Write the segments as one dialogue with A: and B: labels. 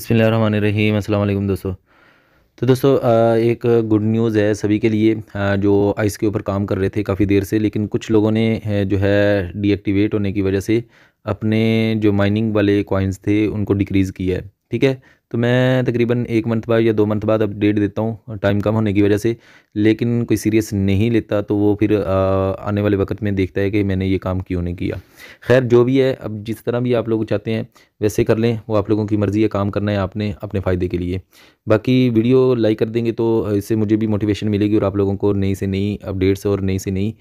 A: रहीम असल दोस्तों तो दोस्तों एक गुड न्यूज़ है सभी के लिए जो आइस के ऊपर काम कर रहे थे काफ़ी देर से लेकिन कुछ लोगों ने जो है डीएक्टिवेट होने की वजह से अपने जो माइनिंग वाले कॉइन्स थे उनको डिक्रीज़ किया है ठीक है तो मैं तकरीबन एक मंथ बाद या दो मंथ बाद अपडेट देता हूँ टाइम कम होने की वजह से लेकिन कोई सीरियस नहीं लेता तो वो फिर आने वाले वक्त में देखता है कि मैंने ये काम क्यों नहीं किया खैर जो भी है अब जिस तरह भी आप लोग चाहते हैं वैसे कर लें वो आप लोगों की मर्ज़ी है काम करना है आपने अपने फ़ायदे के लिए बाकी वीडियो लाइक कर देंगे तो इससे मुझे भी मोटिवेशन मिलेगी और आप लोगों को नई से नई अपडेट्स और नई से नई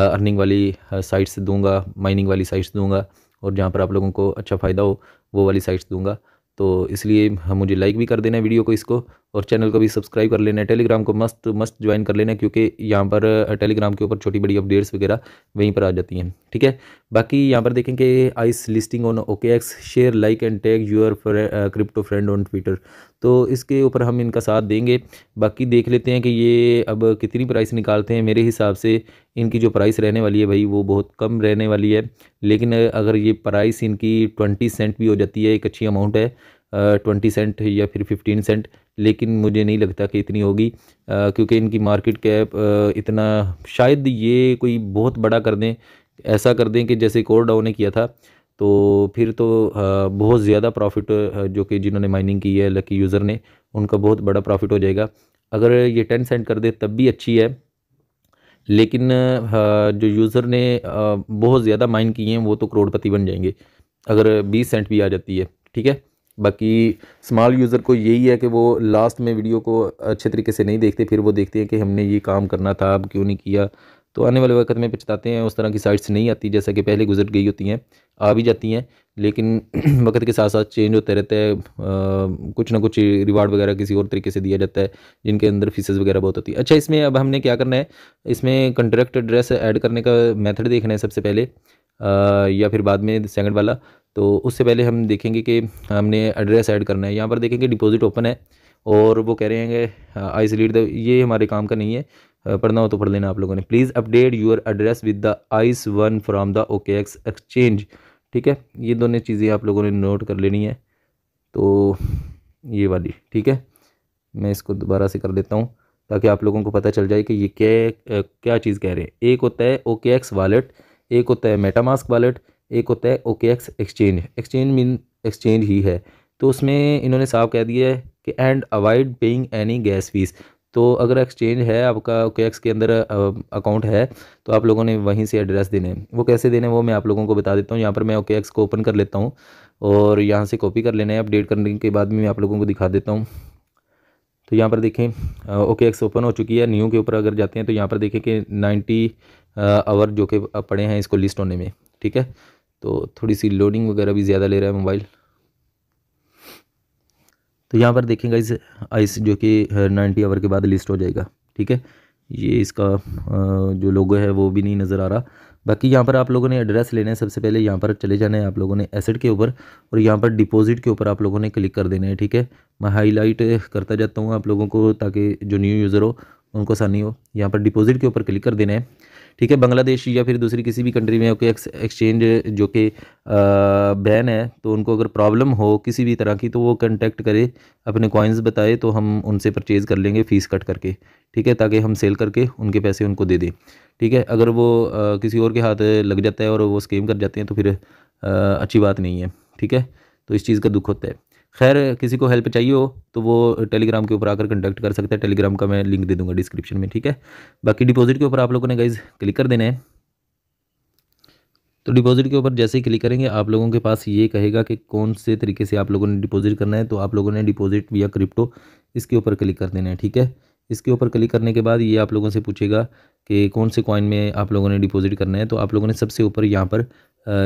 A: अर्निंग वाली साइट्स दूँगा माइनिंग वाली साइट्स दूँगा और जहाँ पर आप लोगों को अच्छा फ़ायदा हो वो वाली साइट्स दूँगा तो इसलिए हम मुझे लाइक भी कर देना वीडियो को इसको और चैनल को भी सब्सक्राइब कर लेना टेलीग्राम को मस्त मस्त ज्वाइन कर लेना क्योंकि यहाँ पर टेलीग्राम के ऊपर छोटी बड़ी अपडेट्स वगैरह वहीं पर आ जाती हैं ठीक है बाकी यहाँ पर देखें कि ice listing on OK X share like and tag your crypto friend on Twitter तो इसके ऊपर हम इनका साथ देंगे बाकी देख लेते हैं कि ये अब कितनी प्राइस निकालते हैं मेरे हिसाब से इनकी जो प्राइस रहने वाली है भाई वो बहुत कम रहने वाली है लेकिन अगर ये प्राइस इनकी ट्वेंटी सेंट भी हो जाती है एक अच्छी अमाउंट है ट्वेंटी सेंट या फिर फिफ्टीन सेंट लेकिन मुझे नहीं लगता कि इतनी होगी क्योंकि इनकी मार्केट कैप इतना शायद ये कोई बहुत बड़ा कर दें ऐसा कर दें कि जैसे कोरडाओ ने किया था तो फिर तो बहुत ज़्यादा प्रॉफिट जो कि जिन्होंने माइनिंग की है लकी यूज़र ने उनका बहुत बड़ा प्रॉफिट हो जाएगा अगर ये टेन सेंट कर दे तब भी अच्छी है लेकिन जो यूज़र ने बहुत ज़्यादा माइन किए हैं वो तो करोड़पति बन जाएंगे अगर बीस सेंट भी आ जाती है ठीक है बाकी स्मॉल यूज़र को यही है कि वो लास्ट में वीडियो को अच्छे तरीके से नहीं देखते फिर वो देखते हैं कि हमने ये काम करना था अब क्यों नहीं किया तो आने वाले वक्त में पछताते हैं उस तरह की साइट्स नहीं आती जैसा कि पहले गुजर गई होती हैं आ भी जाती हैं लेकिन वक्त के साथ साथ चेंज होते रहते हैं कुछ ना कुछ रिवार्ड वगैरह किसी और तरीके से दिया जाता है जिनके अंदर फीसेज वगैरह बहुत होती है अच्छा इसमें अब हमने क्या करना है इसमें कंट्रैक्ट एड्रेस ऐड करने का मेथड देखना है सबसे पहले आ, या फिर बाद में सेकंड वाला तो उससे पहले हम देखेंगे कि हमने एड्रेस ऐड करना है यहाँ पर देखेंगे डिपॉजिट ओपन है और वो कह रहे हैं कि आई रीड द ये हमारे काम का नहीं है पढ़ना हो तो पढ़ लेना आप लोगों ने please update your address with the ice one from the OK X exchange ठीक है ये दोनों चीज़ें आप लोगों ने नोट कर लेनी है तो ये वाली ठीक है मैं इसको दोबारा से कर देता हूँ ताकि आप लोगों को पता चल जाए कि ये क्या क्या चीज़ कह रहे हैं एक होता है ओके एक्स वालेट एक होता है मेटामास्क वालेट एक होता है OK X exchange exchange mean exchange ही है तो उसमें इन्होंने साफ कह दिया है कि and avoid paying any gas fees तो अगर एक्सचेंज है आपका ओके एक्स के अंदर अकाउंट है तो आप लोगों ने वहीं से एड्रेस देने हैं वो कैसे देने वो मैं आप लोगों को बता देता हूँ यहाँ पर मैं ओके एक्स को ओपन कर लेता हूँ और यहाँ से कॉपी कर लेना है अपडेट करने के बाद भी मैं आप लोगों को दिखा देता हूँ तो यहाँ पर देखें ओके एक्स ओपन हो चुकी है न्यू के ऊपर अगर जाते हैं तो यहाँ पर देखें कि नाइन्टी आवर जो कि पड़े हैं इसको लिस्ट होने में ठीक है तो थोड़ी सी लोडिंग वगैरह भी ज़्यादा ले रहा है मोबाइल तो यहाँ पर देखेंगे इस आइस जो कि नाइन्टी आवर के बाद लिस्ट हो जाएगा ठीक है ये इसका जो लोगो है वो भी नहीं नज़र आ रहा बाकी यहाँ पर आप लोगों ने एड्रेस लेना है सबसे पहले यहाँ पर चले जाना है आप लोगों ने एसेट के ऊपर और यहाँ पर डिपॉजिट के ऊपर आप लोगों ने क्लिक कर देना है ठीक है मैं हाईलाइट करता जाता हूँ आप लोगों को ताकि जो न्यू यूज़र हो उनको आसानी हो यहाँ पर डिपॉजिट के ऊपर क्लिक कर देना है ठीक है बांग्लादेश या फिर दूसरी किसी भी कंट्री में एक्सचेंज जो कि बैन है तो उनको अगर प्रॉब्लम हो किसी भी तरह की तो वो कंटेक्ट करें अपने कॉइन्स बताए तो हम उनसे परचेज़ कर लेंगे फ़ीस कट करके ठीक है ताकि हम सेल करके उनके पैसे उनको दे दें ठीक है अगर वो आ, किसी और के हाथ लग जाता है और वो स्कीम कर जाते हैं तो फिर आ, अच्छी बात नहीं है ठीक है तो इस चीज़ का दुख होता है खैर किसी को हेल्प चाहिए हो तो वो टेलीग्राम के ऊपर आकर कंटेक्ट कर सकते हैं टेलीग्राम का मैं लिंक दे दूंगा डिस्क्रिप्शन में ठीक है बाकी डिपॉजिट के ऊपर आप लोगों ने गाइज क्लिक कर देना है तो डिपॉजिट के ऊपर जैसे ही क्लिक करेंगे आप लोगों के पास ये कहेगा कि कौन से तरीके से आप लोगों ने डिपॉजिट करना है तो आप लोगों ने डिपॉजिट या क्रिप्टो इसके ऊपर क्लिक कर देना है ठीक है इसके ऊपर क्लिक करने के बाद ये आप लोगों से पूछेगा कि कौन से कॉइन में आप लोगों ने डिपॉजिट करना है तो आप लोगों ने सबसे ऊपर यहाँ पर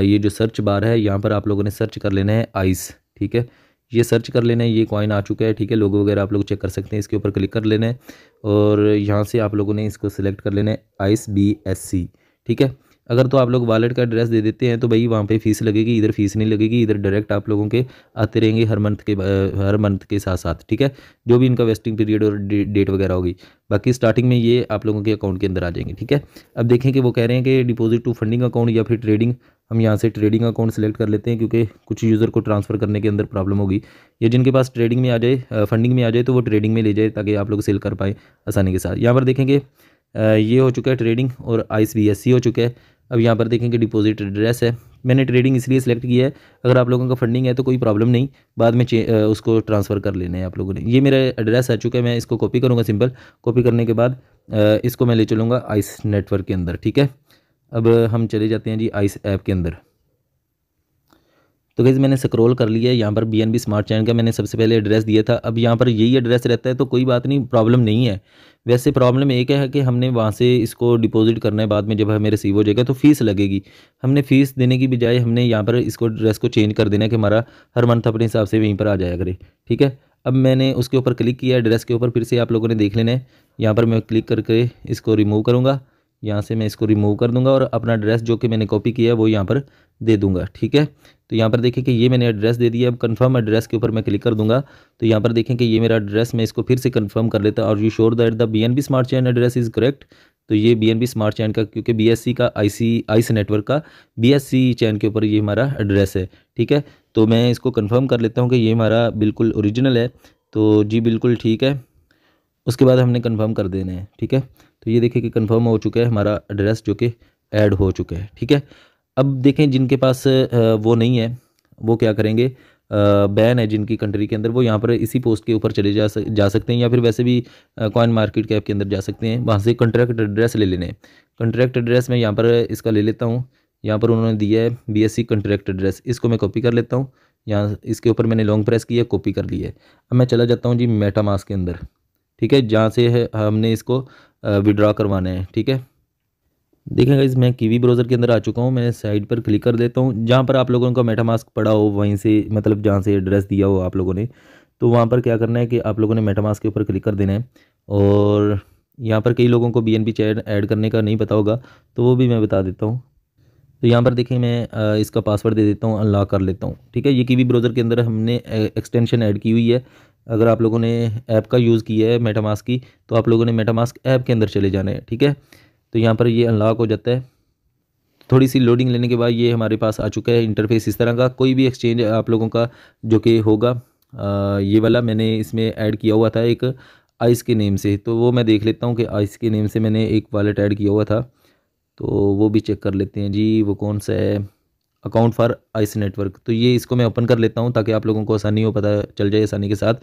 A: ये जो सर्च बार है यहाँ पर आप लोगों ने सर्च कर लेना है आइस ठीक है ये सर्च कर लेना है ये कॉइन आ चुका है ठीक है लोगो वगैरह आप लोग चेक कर सकते हैं इसके ऊपर क्लिक कर लेना है और यहाँ से आप लोगों ने इसको सेलेक्ट कर लेना है आइस बी एस सी ठीक है अगर तो आप लोग वॉलेट का एड्रेस दे देते हैं तो भाई वहाँ पे फीस लगेगी इधर फीस नहीं लगेगी इधर डायरेक्ट आप लोगों के आते रहेंगे हर मंथ के हर मंथ के साथ साथ ठीक है जो भी इनका वेस्टिंग पीरियड और डेट वगैरह होगी बाकी स्टार्टिंग में ये आप लोगों के अकाउंट के अंदर आ जाएंगे ठीक है अब देखें कि वो कह रहे हैं कि डिपोजिट टू फंडिंग अकाउंट या फिर ट्रेडिंग हम यहाँ से ट्रेडिंग अकाउंट सेलेक्ट कर लेते हैं क्योंकि कुछ यूज़र को ट्रांसफ़र करने के अंदर प्रॉब्लम होगी या जिनके पास ट्रेडिंग में आ जाए फंडिंग में आ जाए तो वो ट्रेडिंग में ले जाए ताकि आप लोग सेल कर पाएँ आसानी के साथ यहाँ पर देखेंगे ये हो चुका है ट्रेडिंग और आई हो चुका है अब यहाँ पर देखेंगे डिपोजिट डिपॉजिट एड्रेस है मैंने ट्रेडिंग इसलिए सेलेक्ट किया है अगर आप लोगों का फंडिंग है तो कोई प्रॉब्लम नहीं बाद में उसको ट्रांसफ़र कर लेना है आप लोगों ने ये मेरा एड्रेस आ चुका है मैं इसको कॉपी करूँगा सिंपल कॉपी करने के बाद इसको मैं ले चलूँगा आइस नेटवर्क के अंदर ठीक है अब हम चले जाते हैं जी आइस ऐप के अंदर तो गैज़ मैंने स्क्रोल कर लिया है यहाँ पर B N B smart chain का मैंने सबसे पहले एड्रेस दिया था अब यहाँ पर यही एड्रेस रहता है तो कोई बात नहीं प्रॉब्लम नहीं है वैसे प्रॉब्लम एक है कि हमने वहाँ से इसको डिपॉजिट करना है बाद में जब हमें रिसीव हो जाएगा तो फ़ीस लगेगी हमने फ़ीस देने की बजाय हमने यहाँ पर इसको एड्रेस को चेंज कर देना है कि हमारा हर मंथ अपने हिसाब से वहीं पर आ जाया करे ठीक है अब मैंने उसके ऊपर क्लिक किया एड्रेस के ऊपर फिर से आप लोगों ने देख लेना है यहाँ पर मैं क्लिक करके इसको रिमूव करूँगा यहाँ से मैं इसको रिमूव कर दूंगा और अपना एड्रेस जो कि मैंने कॉपी किया है वो यहाँ पर दे दूंगा ठीक है तो यहाँ पर देखें कि ये मैंने एड्रेस दे दिया अब कंफर्म एड्रेस के ऊपर मैं क्लिक कर दूंगा तो यहाँ पर देखें कि ये मेरा एड्रेस मैं इसको फिर से कंफर्म कर लेता और you sure that the B N B smart chain address is correct तो ये B N B smart chain का क्योंकि बी एस सी का आई सी सी नेटवर्क का बी एस सी चैन के ऊपर ये हमारा एड्रेस है ठीक है तो मैं इसको कन्फर्म कर लेता हूँ कि ये हमारा बिल्कुल औरिजिनल है तो जी बिल्कुल ठीक है उसके बाद हमने कन्फर्म कर देना है ठीक है तो ये देखिए कि कन्फर्म हो चुका है हमारा एड्रेस जो कि ऐड हो चुका है ठीक है अब देखें जिनके पास वो नहीं है वो क्या करेंगे बैन है जिनकी कंट्री के अंदर वो यहाँ पर इसी पोस्ट के ऊपर चले जा सक जा सकते हैं या फिर वैसे भी कॉइन मार्केट कैप के अंदर जा सकते हैं वहाँ से कंट्रैक्ट एड्रेस ले लेने कंट्रैक्ट एड्रेस मैं यहाँ पर इसका ले लेता हूँ यहाँ पर उन्होंने दिया है B S C contract address इसको मैं कॉपी कर लेता हूँ यहाँ इसके ऊपर मैंने लॉन्ग प्रेस किया कॉपी कर लिया अब मैं चला जाता हूँ जी मेटामास के अंदर ठीक है जहाँ से हमने इसको विड्रा करवाना है ठीक है देखें इस मैं कीवी ब्राउज़र के अंदर आ चुका हूँ मैं साइड पर क्लिक कर देता हूँ जहाँ पर आप लोगों का मेटा मास्क पड़ा हो वहीं से मतलब जहाँ से एड्रेस दिया हो आप लोगों ने तो वहाँ पर क्या करना है कि आप लोगों ने मेटा मास्क के ऊपर क्लिक कर देना है और यहाँ पर कई लोगों को B N B chain add करने का नहीं पता होगा तो वो भी मैं बता देता हूँ तो यहाँ पर देखें मैं इसका पासवर्ड दे देता हूँ अनलॉक कर लेता हूँ ठीक है ये कीवी ब्राउज़र के अंदर हमने एक्सटेंशन ऐड की हुई है अगर आप लोगों ने ऐप का यूज़ किया है मेटामास्क की तो आप लोगों ने मेटामास्क ऐप के अंदर चले जाना है ठीक है तो यहाँ पर ये अनलॉक हो जाता है थोड़ी सी लोडिंग लेने के बाद ये हमारे पास आ चुका है इंटरफेस इस तरह का कोई भी एक्सचेंज आप लोगों का जो कि होगा आ, ये वाला मैंने इसमें ऐड किया हुआ था एक आइस के नेम से तो वो मैं देख लेता हूँ कि आइस के नेम से मैंने एक वॉलेट ऐड किया हुआ था तो वो भी चेक कर लेते हैं जी वो कौन सा है अकाउंट फॉर आइस नेटवर्क तो ये इसको मैं ओपन कर लेता हूँ ताकि आप लोगों को आसानी हो पता चल जाए आसानी के साथ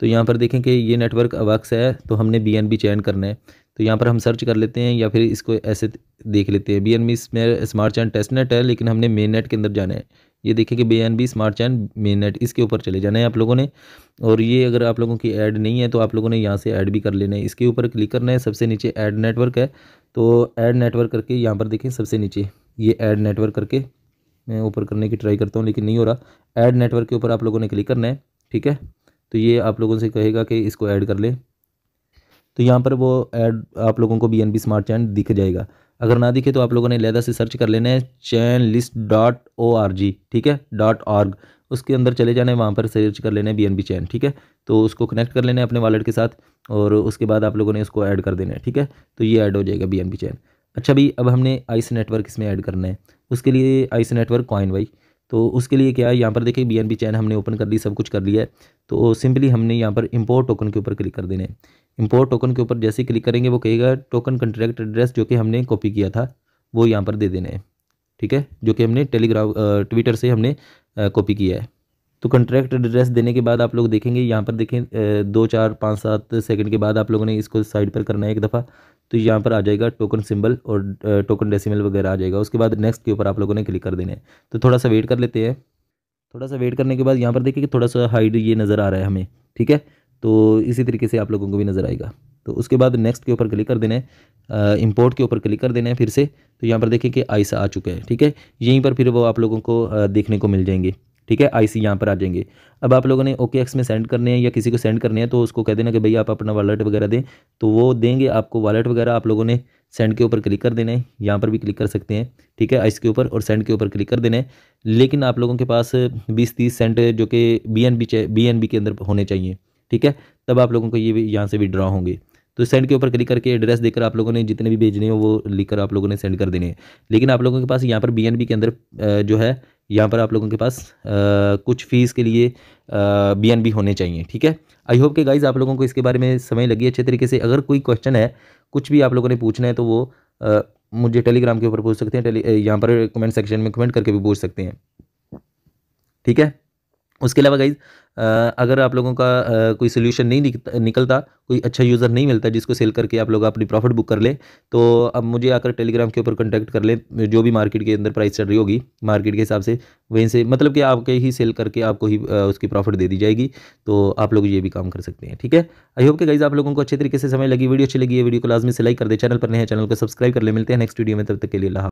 A: तो यहाँ पर देखें कि ये नेटवर्क अवक्स है तो हमने बी एन बी चैन करना है तो यहाँ पर हम सर्च कर लेते हैं या फिर इसको ऐसे देख लेते हैं बी एन बी इसमें स्मार्ट चैन टेस्ट नेट है लेकिन हमने मेन नेट के अंदर जाना है ये देखें कि B N B smart chain main net इसके ऊपर चले जाना है आप लोगों ने और ये अगर आप लोगों की ऐड नहीं है तो आप लोगों ने यहाँ से ऐड भी कर लेना है इसके ऊपर क्लिक करना है सबसे नीचे ऐड नेटवर्क है तो ऐड नेटवर्क करके यहाँ पर देखें सबसे नीचे ये ऐड नेटवर्क करके मैं ऊपर करने की ट्राई करता हूँ लेकिन नहीं हो रहा ऐड नेटवर्क के ऊपर आप लोगों ने क्लिक करना है ठीक है तो ये आप लोगों से कहेगा कि इसको ऐड कर लें तो यहाँ पर वो ऐड आप लोगों को B N B smart chain दिख जाएगा अगर ना दिखे तो आप लोगों ने लहदा से सर्च कर लेना है chain list dot O R G ठीक है डॉट ऑर्ग उसके अंदर चले जाना है वहाँ पर सर्च कर लेना है बी एन बी चैन ठीक है तो उसको कनेक्ट कर लेना है अपने वॉलेट के साथ और उसके बाद आप लोगों ने उसको ऐड कर देना है ठीक है तो ये ऐड हो जाएगा बी एन बी चैन अच्छा भाई अब हमने आइस नेटवर्क इसमें ऐड करना है उसके लिए आइस नेटवर्क कॉइन वाई तो उसके लिए क्या है यहाँ पर देखिए बी एन बी चैन हमने ओपन कर ली सब कुछ कर लिया है तो सिंपली हमने यहाँ पर इम्पोर्ट टोकन के ऊपर क्लिक कर देना है इम्पोर्ट टोकन के ऊपर जैसे क्लिक करेंगे वो कहेगा टोकन कंट्रैक्ट एड्रेस जो कि हमने कॉपी किया था वो यहाँ पर दे देना है ठीक है जो कि हमने टेलीग्राम ट्विटर से हमने कॉपी किया है तो कंट्रैक्ट एड्रेस देने के बाद आप लोग देखेंगे यहाँ पर देखें दो चार पाँच सात सेकंड के बाद आप लोगों ने इसको साइड पर करना है एक दफ़ा तो यहाँ पर आ जाएगा टोकन सिंबल और टोकन डेसिमल वगैरह आ जाएगा उसके बाद नेक्स्ट के ऊपर आप लोगों ने क्लिक कर देना है तो थोड़ा सा वेट कर लेते हैं थोड़ा सा वेट करने के बाद यहाँ पर देखिए कि थोड़ा सा हाइड ये नज़र आ रहा है हमें ठीक है तो इसी तरीके से आप लोगों को भी नज़र आएगा तो उसके बाद नेक्स्ट के ऊपर क्लिक कर देना है इंपोर्ट के ऊपर क्लिक कर देना है फिर से तो यहाँ पर देखिए कि आइसा आ चुका है ठीक है यहीं पर फिर वो आप लोगों को देखने को मिल जाएंगे ठीक है आई सी यहाँ पर आ जाएंगे अब आप लोगों ने ओके एक्स में सेंड करने हैं या किसी को सेंड करने हैं तो उसको कह देना कि भाई आप अपना वॉलेट वगैरह दें तो वो देंगे आपको वॉलेट वगैरह आप लोगों ने सेंड के ऊपर क्लिक कर देना है यहाँ पर भी क्लिक कर सकते हैं ठीक है आइस के ऊपर और सेंड के ऊपर क्लिक कर देना है लेकिन आप लोगों के पास बीस तीस सेंट जो कि B N B B N B के अंदर होने चाहिए ठीक है तब आप लोगों को ये भी यहाँ से विड्रॉ होंगे तो सेंड के ऊपर क्लिक करके एड्रेस देकर आप लोगों ने जितने भी भेजने हो वो लिखकर आप लोगों ने सेंड कर देने हैं लेकिन आप लोगों के पास यहाँ पर बी के अंदर जो है यहाँ पर आप लोगों के पास आ, कुछ फ़ीस के लिए बी एन बी होने चाहिए ठीक है आई होप के गाइज़ आप लोगों को इसके बारे में समय लगी अच्छे तरीके से अगर कोई क्वेश्चन है कुछ भी आप लोगों ने पूछना है तो वो आ, मुझे टेलीग्राम के ऊपर पूछ सकते हैं टेली यहाँ पर कमेंट सेक्शन में कमेंट करके भी पूछ सकते हैं ठीक है उसके अलावा गाइज़ अगर आप लोगों का कोई सोल्यूशन नहीं निकलता कोई अच्छा यूज़र नहीं मिलता जिसको सेल करके आप लोग अपनी प्रॉफिट बुक कर लें तो अब मुझे आकर टेलीग्राम के ऊपर कॉन्टैक्ट कर लें जो भी मार्केट के अंदर प्राइस चल रही होगी मार्केट के हिसाब से वहीं से मतलब कि आपके ही सेल करके आपको ही उसकी प्रॉफिट दे दी जाएगी तो आप लोग ये भी काम कर सकते हैं ठीक है आई होप के गाइज आप लोगों को अच्छे तरीके से समय लगी वीडियो अच्छी लगी है वीडियो को लाजमी से लाइक कर दे चैनल पर नए चैनल को सब्सक्राइब कर ले मिलते हैं नेक्स्ट वीडियो में तब तक के लिए